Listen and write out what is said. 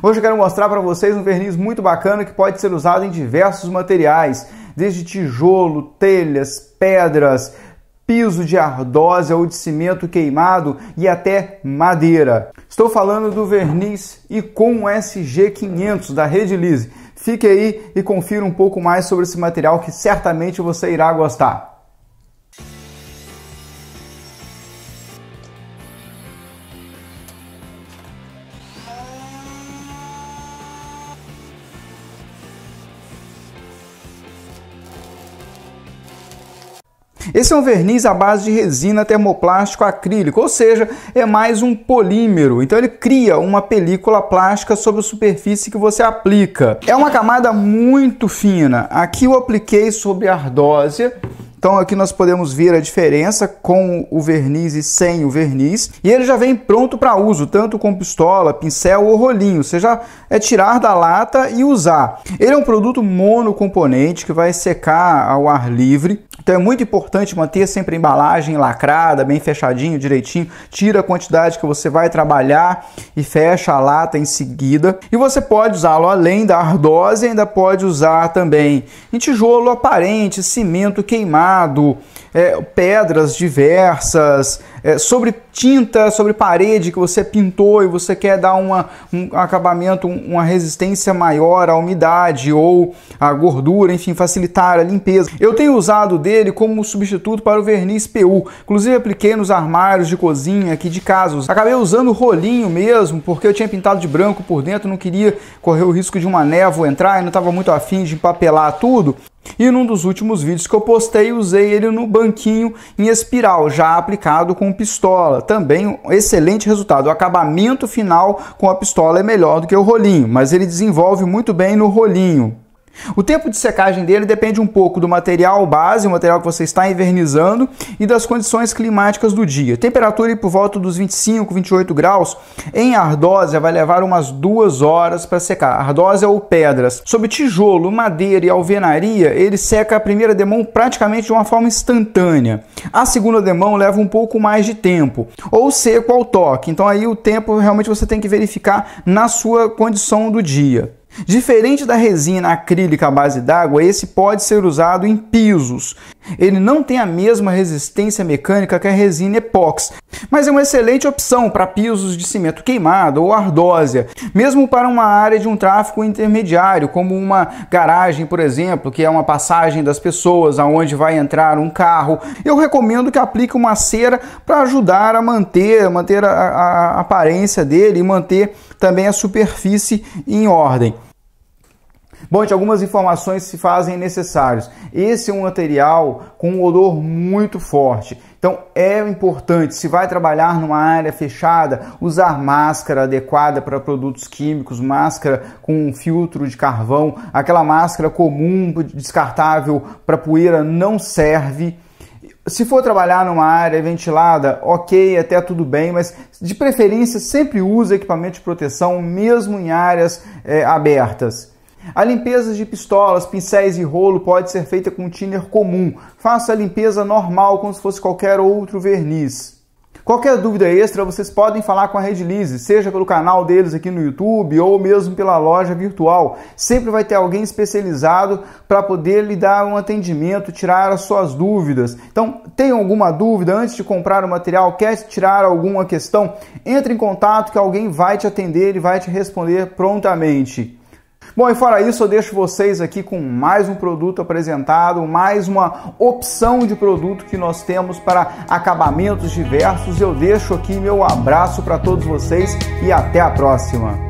Hoje eu quero mostrar para vocês um verniz muito bacana que pode ser usado em diversos materiais, desde tijolo, telhas, pedras, piso de ardósia ou de cimento queimado e até madeira. Estou falando do verniz Icon SG500 da Rede Lise. Fique aí e confira um pouco mais sobre esse material que certamente você irá gostar. Esse é um verniz à base de resina termoplástico acrílico, ou seja, é mais um polímero. Então ele cria uma película plástica sobre a superfície que você aplica. É uma camada muito fina. Aqui eu apliquei sobre ardósia então aqui nós podemos ver a diferença com o verniz e sem o verniz. E ele já vem pronto para uso, tanto com pistola, pincel ou rolinho. Você já é tirar da lata e usar. Ele é um produto monocomponente que vai secar ao ar livre. Então é muito importante manter sempre a embalagem lacrada, bem fechadinho, direitinho. Tira a quantidade que você vai trabalhar e fecha a lata em seguida. E você pode usá-lo além da ardose, ainda pode usar também em tijolo aparente, cimento queimado, é, pedras diversas, é, sobre tinta, sobre parede que você pintou e você quer dar uma, um acabamento, uma resistência maior à umidade ou à gordura, enfim, facilitar a limpeza. Eu tenho usado dele como substituto para o verniz PU, inclusive apliquei nos armários de cozinha aqui de casa. Acabei usando o rolinho mesmo, porque eu tinha pintado de branco por dentro, não queria correr o risco de uma névoa entrar e não estava muito afim de empapelar tudo. E num dos últimos vídeos que eu postei, usei ele no banquinho em espiral, já aplicado com pistola. Também um excelente resultado. O acabamento final com a pistola é melhor do que o rolinho, mas ele desenvolve muito bem no rolinho. O tempo de secagem dele depende um pouco do material base, o material que você está invernizando, e das condições climáticas do dia. Temperatura por volta dos 25, 28 graus. Em ardósia vai levar umas duas horas para secar. Ardósia ou pedras. Sobre tijolo, madeira e alvenaria, ele seca a primeira demão praticamente de uma forma instantânea. A segunda demão leva um pouco mais de tempo. Ou seco ao toque. Então aí o tempo realmente você tem que verificar na sua condição do dia. Diferente da resina acrílica à base d'água, esse pode ser usado em pisos, ele não tem a mesma resistência mecânica que a resina epox, mas é uma excelente opção para pisos de cimento queimado ou ardósia, mesmo para uma área de um tráfego intermediário, como uma garagem, por exemplo, que é uma passagem das pessoas aonde vai entrar um carro. Eu recomendo que aplique uma cera para ajudar a manter, manter a, a, a aparência dele e manter também a superfície em ordem. Bom, gente, algumas informações se fazem necessárias. Esse é um material com um odor muito forte. Então é importante, se vai trabalhar numa área fechada, usar máscara adequada para produtos químicos, máscara com um filtro de carvão, aquela máscara comum, descartável para poeira não serve. Se for trabalhar numa área ventilada, ok, até tudo bem, mas de preferência sempre use equipamento de proteção, mesmo em áreas é, abertas. A limpeza de pistolas, pincéis e rolo pode ser feita com um thinner comum. Faça a limpeza normal, como se fosse qualquer outro verniz. Qualquer dúvida extra, vocês podem falar com a Red seja pelo canal deles aqui no YouTube ou mesmo pela loja virtual. Sempre vai ter alguém especializado para poder lhe dar um atendimento, tirar as suas dúvidas. Então, tem alguma dúvida antes de comprar o material, quer tirar alguma questão? Entre em contato que alguém vai te atender e vai te responder prontamente. Bom, e fora isso, eu deixo vocês aqui com mais um produto apresentado, mais uma opção de produto que nós temos para acabamentos diversos. Eu deixo aqui meu abraço para todos vocês e até a próxima.